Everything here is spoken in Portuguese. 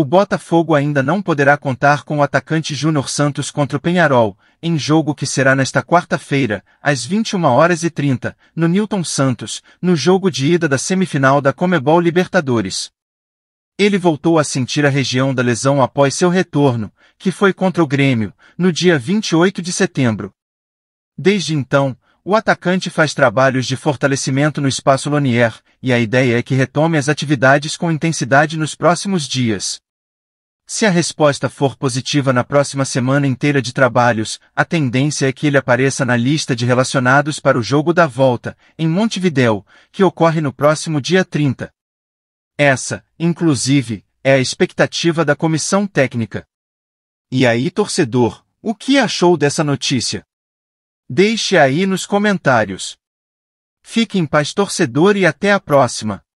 O Botafogo ainda não poderá contar com o atacante Júnior Santos contra o Penharol, em jogo que será nesta quarta-feira, às 21 horas e 30, no Newton Santos, no jogo de ida da semifinal da Comebol Libertadores. Ele voltou a sentir a região da lesão após seu retorno, que foi contra o Grêmio, no dia 28 de setembro. Desde então, o atacante faz trabalhos de fortalecimento no espaço Lonier, e a ideia é que retome as atividades com intensidade nos próximos dias. Se a resposta for positiva na próxima semana inteira de trabalhos, a tendência é que ele apareça na lista de relacionados para o jogo da volta, em Montevidéu, que ocorre no próximo dia 30. Essa, inclusive, é a expectativa da comissão técnica. E aí, torcedor, o que achou dessa notícia? Deixe aí nos comentários. Fique em paz, torcedor, e até a próxima.